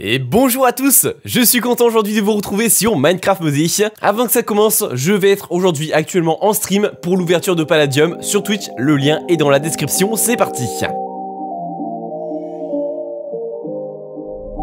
Et bonjour à tous Je suis content aujourd'hui de vous retrouver sur Minecraft music Avant que ça commence, je vais être aujourd'hui actuellement en stream pour l'ouverture de Palladium sur Twitch, le lien est dans la description, c'est parti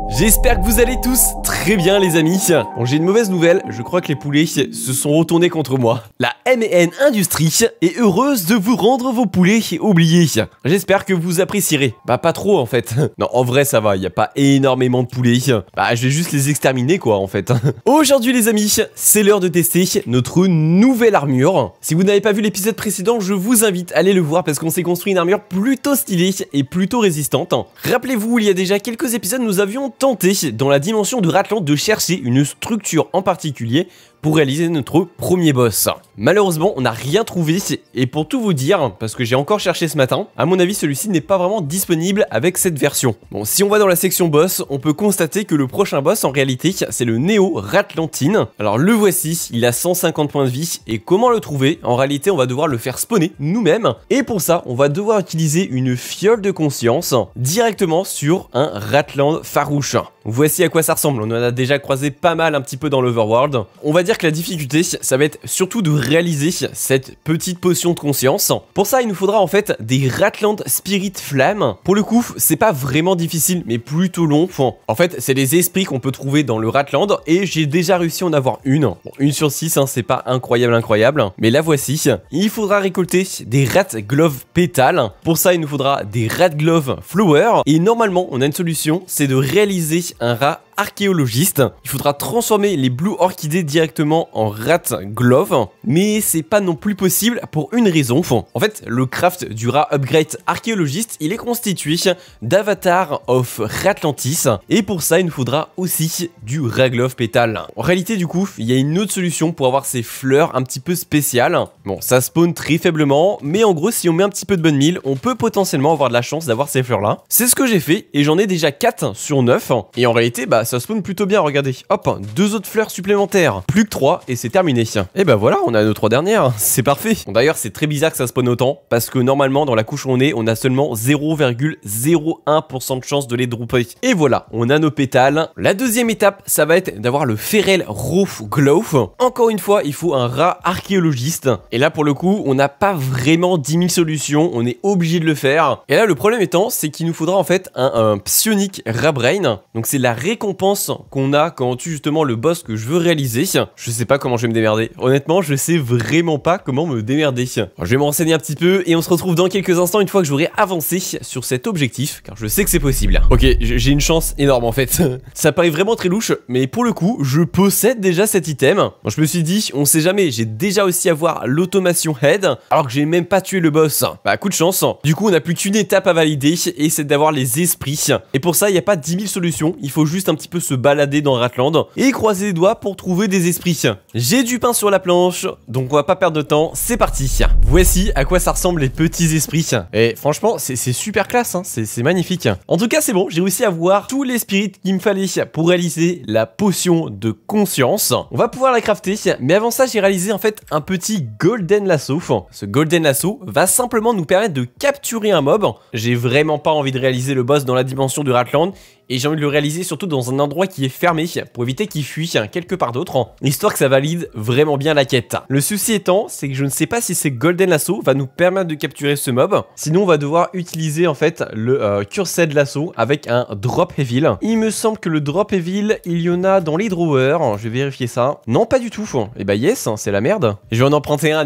J'espère que vous allez tous très bien les amis Bon j'ai une mauvaise nouvelle, je crois que les poulets se sont retournés contre moi. La M&N Industries est heureuse de vous rendre vos poulets oubliés. J'espère que vous apprécierez. Bah pas trop en fait. Non en vrai ça va, il n'y a pas énormément de poulets. Bah je vais juste les exterminer quoi en fait. Aujourd'hui les amis, c'est l'heure de tester notre nouvelle armure. Si vous n'avez pas vu l'épisode précédent, je vous invite à aller le voir parce qu'on s'est construit une armure plutôt stylée et plutôt résistante. Rappelez-vous, il y a déjà quelques épisodes nous avions tenter dans la dimension de Ratland de chercher une structure en particulier pour réaliser notre premier boss. Malheureusement, on n'a rien trouvé et pour tout vous dire, parce que j'ai encore cherché ce matin, à mon avis celui-ci n'est pas vraiment disponible avec cette version. Bon, si on va dans la section boss, on peut constater que le prochain boss en réalité c'est le Neo Ratlantine. Alors le voici, il a 150 points de vie et comment le trouver En réalité, on va devoir le faire spawner nous-mêmes et pour ça, on va devoir utiliser une fiole de conscience directement sur un Ratland farouche. Voici à quoi ça ressemble, on en a déjà croisé pas mal un petit peu dans l'Overworld. On va dire que la difficulté, ça va être surtout de réaliser cette petite potion de conscience. Pour ça, il nous faudra en fait des Ratland Spirit Flamme. Pour le coup, c'est pas vraiment difficile, mais plutôt long. En fait, c'est les esprits qu'on peut trouver dans le Ratland, et j'ai déjà réussi en avoir une. une sur six, hein, c'est pas incroyable, incroyable, mais la voici. Il faudra récolter des Rat Glove Pétales. Pour ça, il nous faudra des Rat Glove Flower, et normalement, on a une solution, c'est de réaliser un rat archéologiste. Il faudra transformer les Blue Orchidées directement en Rat Glove, mais c'est pas non plus possible pour une raison. En fait, le craft du rat upgrade archéologiste, il est constitué d'Avatar of Ratlantis, et pour ça, il nous faudra aussi du rat glove pétale. En réalité, du coup, il y a une autre solution pour avoir ces fleurs un petit peu spéciales. Bon, ça spawn très faiblement, mais en gros, si on met un petit peu de bonne mille, on peut potentiellement avoir de la chance d'avoir ces fleurs-là. C'est ce que j'ai fait, et j'en ai déjà 4 sur 9, et en réalité, bah, ça spawn plutôt bien, regardez. Hop, deux autres fleurs supplémentaires. Plus que trois, et c'est terminé. Et eh ben voilà, on a nos trois dernières. C'est parfait. D'ailleurs, c'est très bizarre que ça spawn autant, parce que normalement, dans la couche où on est, on a seulement 0,01% de chance de les dropper. Et voilà, on a nos pétales. La deuxième étape, ça va être d'avoir le Ferel Roof Glove. Encore une fois, il faut un rat archéologiste. Et là, pour le coup, on n'a pas vraiment 10 000 solutions, on est obligé de le faire. Et là, le problème étant, c'est qu'il nous faudra en fait un, Psionic psionique brain. Donc c'est la récompense pense qu'on a quand on tue justement le boss que je veux réaliser. Je sais pas comment je vais me démerder. Honnêtement, je sais vraiment pas comment me démerder. je vais me renseigner un petit peu et on se retrouve dans quelques instants une fois que j'aurai avancé sur cet objectif, car je sais que c'est possible. Ok, j'ai une chance énorme en fait. Ça paraît vraiment très louche, mais pour le coup, je possède déjà cet item. je me suis dit, on sait jamais, j'ai déjà aussi à voir l'automation head, alors que j'ai même pas tué le boss. Bah, coup de chance. Du coup, on a plus qu'une étape à valider, et c'est d'avoir les esprits. Et pour ça, il n'y a pas 10 000 solutions, il faut juste un petit Peut se balader dans Ratland et croiser les doigts pour trouver des esprits. J'ai du pain sur la planche, donc on va pas perdre de temps, c'est parti Voici à quoi ça ressemble les petits esprits. Et eh, franchement, c'est super classe, hein, c'est magnifique. En tout cas, c'est bon, j'ai réussi à voir tous les spirits' qu'il me fallait pour réaliser la potion de conscience. On va pouvoir la crafter, mais avant ça, j'ai réalisé en fait un petit golden lasso. Ce golden lasso va simplement nous permettre de capturer un mob. J'ai vraiment pas envie de réaliser le boss dans la dimension du Ratland, et j'ai envie de le réaliser surtout dans un endroit qui est fermé pour éviter qu'il fuit quelque part d'autre, histoire que ça valide vraiment bien la quête. Le souci étant, c'est que je ne sais pas si ces Golden Lasso va nous permettre de capturer ce mob, sinon on va devoir utiliser en fait le euh, Cursed Lasso avec un Drop Evil. Il me semble que le Drop Evil, il y en a dans les drawers, je vais vérifier ça. Non, pas du tout. Et eh bah yes, hein, c'est la merde. Je vais en emprunter un à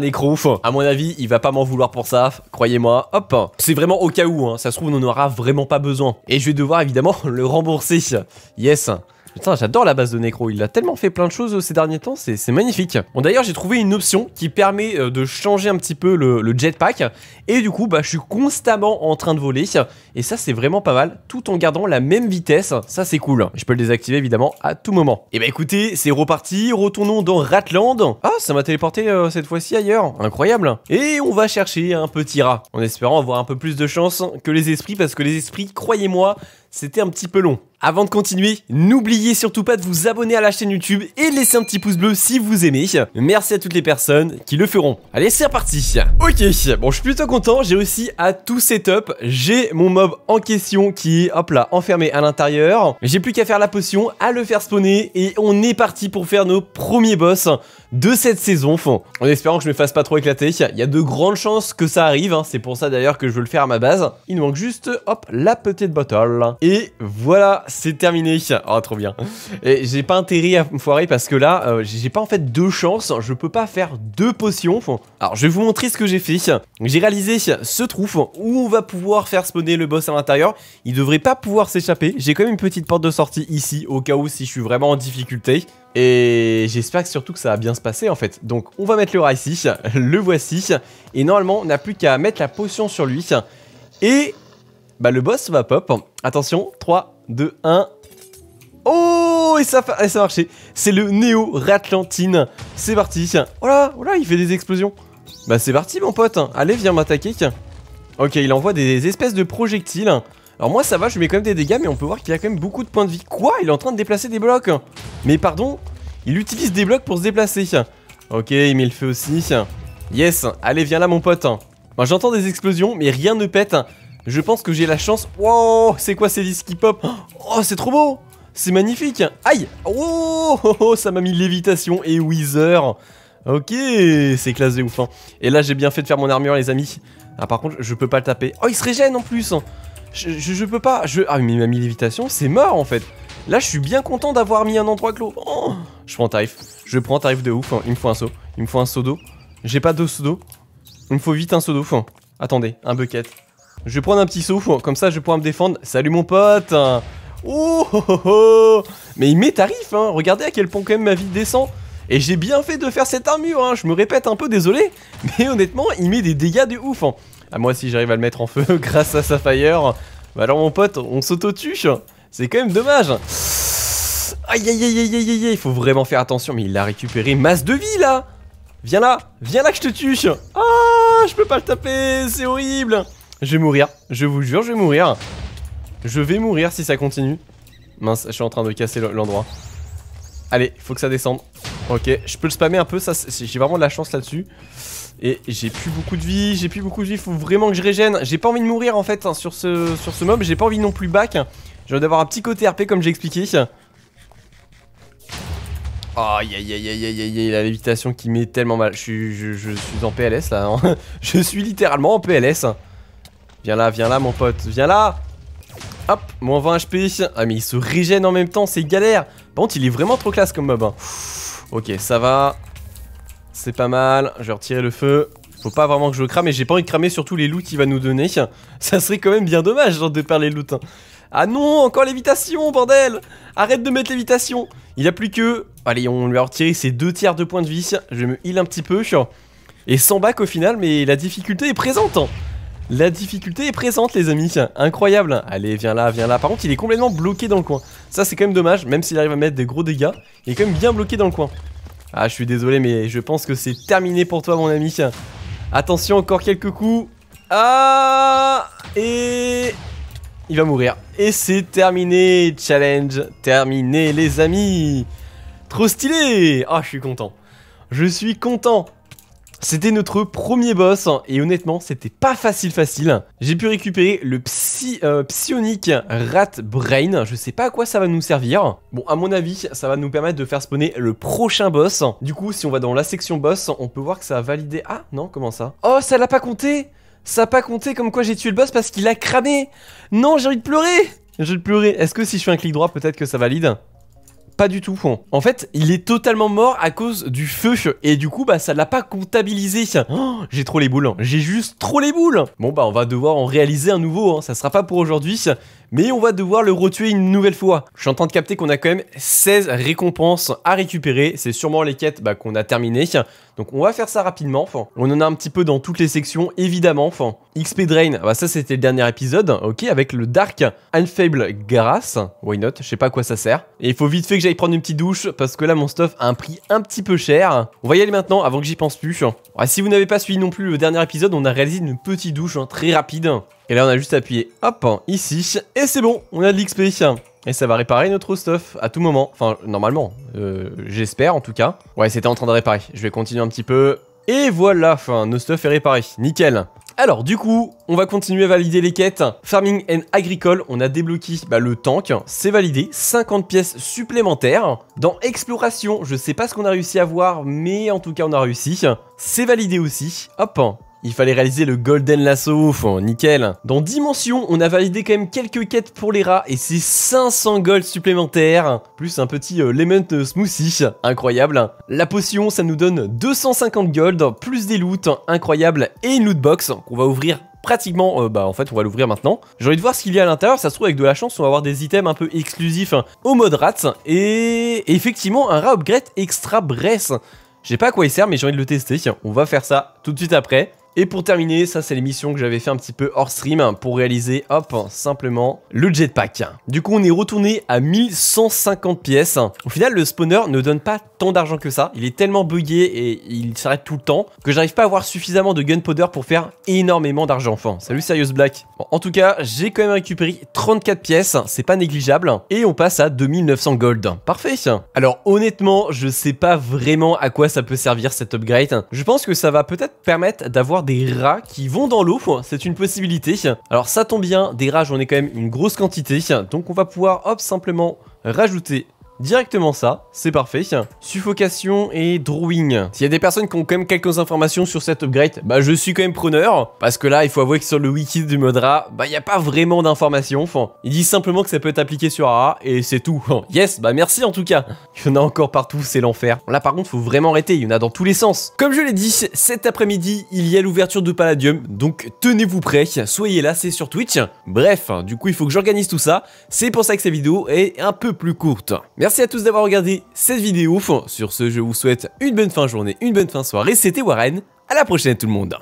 À mon avis, il va pas m'en vouloir pour ça, croyez-moi. Hop. C'est vraiment au cas où, hein. ça se trouve on n'en aura vraiment pas besoin. Et je vais devoir évidemment le rembourser. Yes. Putain, j'adore la base de Necro, il a tellement fait plein de choses euh, ces derniers temps, c'est magnifique. Bon d'ailleurs j'ai trouvé une option qui permet euh, de changer un petit peu le, jetpack, et du coup bah, je suis constamment en train de voler, et ça c'est vraiment pas mal, tout en gardant la même vitesse, ça c'est cool. Je peux le désactiver évidemment à tout moment. Et eh bah écoutez, c'est reparti, retournons dans Ratland. Ah, ça m'a téléporté euh, cette fois-ci ailleurs, incroyable. Et on va chercher un petit rat, en espérant avoir un peu plus de chance que les esprits, parce que les esprits, croyez-moi, c'était un petit peu long. Avant de continuer, n'oubliez surtout pas de vous abonner à la chaîne YouTube et de laisser un petit pouce bleu si vous aimez. Merci à toutes les personnes qui le feront. Allez, c'est reparti Ok, bon, je suis plutôt content. J'ai aussi à tout setup. J'ai mon mob en question qui est, hop là, enfermé à l'intérieur. J'ai plus qu'à faire la potion, à le faire spawner et on est parti pour faire nos premiers boss de cette saison En espérant que je ne me fasse pas trop éclater, il y a de grandes chances que ça arrive, hein. c'est pour ça d'ailleurs que je veux le faire à ma base. Il nous manque juste, hop, la petite bottle. Et voilà, c'est terminé. Oh, trop bien. Et j'ai pas intérêt à me foirer parce que là, euh, j'ai pas en fait deux chances, je peux pas faire deux potions. Alors, je vais vous montrer ce que j'ai fait. J'ai réalisé ce trou où on va pouvoir faire spawner le boss à l'intérieur. Il devrait pas pouvoir s'échapper. J'ai quand même une petite porte de sortie ici, au cas où si je suis vraiment en difficulté. Et j'espère surtout que ça va bien se passer en fait. Donc on va mettre le rat ici, le voici. Et normalement on n'a plus qu'à mettre la potion sur lui. Et bah le boss va pop. Attention, 3, 2, 1. Oh et ça, ça a marché. C'est le Néo Ratlantine. C'est parti. Oh là, oh là, il fait des explosions. Bah c'est parti mon pote. Allez viens m'attaquer. Ok il envoie des espèces de projectiles. Alors moi ça va, je mets quand même des dégâts, mais on peut voir qu'il a quand même beaucoup de points de vie. Quoi Il est en train de déplacer des blocs Mais pardon Il utilise des blocs pour se déplacer. Ok, il met le feu aussi. Yes Allez, viens là mon pote. Moi j'entends des explosions, mais rien ne pète. Je pense que j'ai la chance... Wow C'est quoi ces disques qui pop Oh, c'est trop beau C'est magnifique Aïe oh, oh, oh Ça m'a mis lévitation et wizard. Ok, c'est classe de ouf. Hein. Et là, j'ai bien fait de faire mon armure, les amis. Ah, par contre, je peux pas le taper. Oh, il se régène en plus je, je, peux pas. Je... Ah, mais il m'a mis lévitation, c'est mort en fait. Là, je suis bien content d'avoir mis un endroit clos. Oh, je prends tarif. Je prends tarif de ouf. Hein. Il me faut un saut, Il me faut un seau d'eau. J'ai pas de saut d'eau. Il me faut vite un seau d'eau. Hein. Attendez, un bucket. Je vais prendre un petit saut hein. Comme ça, je vais me défendre. Salut mon pote. Ouh, oh, oh, Mais il met tarif. Regardez à quel point quand même ma vie descend. Et j'ai bien fait de faire cette armure, je me répète un peu désolé, mais honnêtement, il met des dégâts de ouf moi, si j'arrive à le mettre en feu grâce à sa fire, bah alors, mon pote, on sauto tuche. C'est quand même dommage. Aïe, aïe, aïe, aïe, aïe, aïe, il faut vraiment faire attention. Mais il a récupéré masse de vie, là. Viens là, viens là que je te tue. Ah, je peux pas le taper, c'est horrible. Je vais mourir, je vous jure, je vais mourir. Je vais mourir si ça continue. Mince, je suis en train de casser l'endroit. Allez, faut que ça descende. Ok, je peux le spammer un peu, ça j'ai vraiment de la chance là-dessus. Et j'ai plus beaucoup de vie, j'ai plus beaucoup de vie, faut vraiment que je régène. J'ai pas envie de mourir en fait hein, sur, ce, sur ce mob, j'ai pas envie non plus back. J'ai envie d'avoir un petit côté RP comme j'ai expliqué. Aïe aïe aïe aïe aïe aïe la lévitation qui met tellement mal. Je suis, je, suis en PLS là, hein. je suis littéralement en PLS. Viens là, viens là mon pote, viens là Hop, moins 20 HP. Ah mais il se régène en même temps, c'est galère. Par contre il est vraiment trop classe comme mob. Hein. Ok, ça va. C'est pas mal. Je vais retirer le feu. Faut pas vraiment que je le crame et j'ai pas envie de cramer surtout les loots qu'il va nous donner. Ça serait quand même bien dommage de perdre les loots. Hein. Ah non, encore l'évitation, bordel Arrête de mettre l'évitation Il a plus que... Allez, on lui a retiré ses deux tiers de points de vie. Je vais me heal un petit peu. Et sans bac au final, mais la difficulté est présente. Hein. La difficulté est présente, les amis. Incroyable. Allez, viens là, viens là. Par contre, il est complètement bloqué dans le coin. Ça, c'est quand même dommage. Même s'il arrive à mettre des gros dégâts, il est quand même bien bloqué dans le coin. Ah, je suis désolé, mais je pense que c'est terminé pour toi, mon ami. Attention, encore quelques coups. Ah Et... Il va mourir. Et c'est terminé, challenge terminé, les amis Trop stylé Ah, je suis content. Je suis content c'était notre premier boss et honnêtement c'était pas facile facile. J'ai pu récupérer le psy, euh, psionic rat brain, je sais pas à quoi ça va nous servir. Bon à mon avis ça va nous permettre de faire spawner le prochain boss. Du coup si on va dans la section boss on peut voir que ça a validé... Ah non comment ça Oh ça l'a pas compté Ça a pas compté comme quoi j'ai tué le boss parce qu'il a cramé Non j'ai envie de pleurer J'ai envie de pleurer. Est-ce que si je fais un clic droit peut-être que ça valide pas du tout. En fait, il est totalement mort à cause du feu et du coup, bah ça l'a pas comptabilisé. Oh, j'ai trop les boules. J'ai juste trop les boules. Bon bah on va devoir en réaliser un nouveau. Hein. Ça sera pas pour aujourd'hui mais on va devoir le retuer une nouvelle fois. Je suis en train de capter qu'on a quand même 16 récompenses à récupérer, c'est sûrement les quêtes bah, qu'on a terminées. Donc on va faire ça rapidement, on en a un petit peu dans toutes les sections, évidemment. XP Drain, bah, ça c'était le dernier épisode, ok, avec le Dark Unfable Garas, why not, je sais pas à quoi ça sert. Et il faut vite fait que j'aille prendre une petite douche, parce que là mon stuff a un prix un petit peu cher. On va y aller maintenant, avant que j'y pense plus. si vous n'avez pas suivi non plus le dernier épisode, on a réalisé une petite douche hein, très rapide. Et là, on a juste appuyé, hop, ici, et c'est bon, on a de l'XP. Et ça va réparer notre stuff à tout moment. Enfin, normalement, euh, j'espère en tout cas. Ouais, c'était en train de réparer. Je vais continuer un petit peu. Et voilà, enfin, nos stuff est réparé. Nickel. Alors du coup, on va continuer à valider les quêtes. Farming and Agricole, on a débloqué bah, le tank, c'est validé, 50 pièces supplémentaires. Dans Exploration, je sais pas ce qu'on a réussi à voir, mais en tout cas on a réussi. C'est validé aussi, hop. Il fallait réaliser le Golden Lasso, hein, nickel. Dans Dimension, on a validé quand même quelques quêtes pour les rats et c'est 500 gold supplémentaires, plus un petit euh, lemon euh, smoothie, incroyable. La potion, ça nous donne 250 gold, plus des loot, incroyable, et une loot box qu'on va ouvrir pratiquement, euh, bah en fait on va l'ouvrir maintenant. J'ai envie de voir ce qu'il y a à l'intérieur, ça se trouve avec de la chance on va avoir des items un peu exclusifs hein, au mode rats, et effectivement un rat upgrade extra bresse. Je sais pas à quoi il sert mais j'ai envie de le tester, on va faire ça tout de suite après. Et pour terminer, ça c'est l'émission que j'avais fait un petit peu hors stream pour réaliser, hop, simplement le jetpack. Du coup, on est retourné à 1150 pièces. Au final, le spawner ne donne pas d'argent que ça. Il est tellement bugué et il s'arrête tout le temps que j'arrive pas à avoir suffisamment de gunpowder pour faire énormément d'argent. Enfin, salut Serious Black. en tout cas, j'ai quand même récupéré 34 pièces, c'est pas négligeable. Et on passe à 2900 gold. Parfait. Alors honnêtement, je sais pas vraiment à quoi ça peut servir cet upgrade. Je pense que ça va peut-être permettre d'avoir des rats qui vont dans l'eau. C'est une possibilité. Alors ça tombe bien, des rats j'en ai quand même une grosse quantité. Donc on va pouvoir hop simplement rajouter directement ça, c'est parfait. Suffocation et drawing. S'il y a des personnes qui ont quand même quelques informations sur cet upgrade, bah je suis quand même preneur, parce que là, il faut avouer que sur le wiki du Modra, bah il n'y a pas vraiment d'informations. Enfin, ils disent simplement que ça peut être appliqué sur AA et c'est tout. yes, bah merci en tout cas. Il y en a encore partout, c'est l'enfer. Là par contre, faut vraiment arrêter, il y en a dans tous les sens. Comme je l'ai dit, cet après-midi, il y a l'ouverture de Palladium, donc tenez-vous prêts, soyez là, c'est sur Twitch. Bref, du coup, il faut que j'organise tout ça, c'est pour ça que cette vidéo est un peu plus courte. Merci Merci à tous d'avoir regardé cette vidéo. Sur ce, je vous souhaite une bonne fin journée, une bonne fin de soirée. C'était Warren. À la prochaine tout le monde.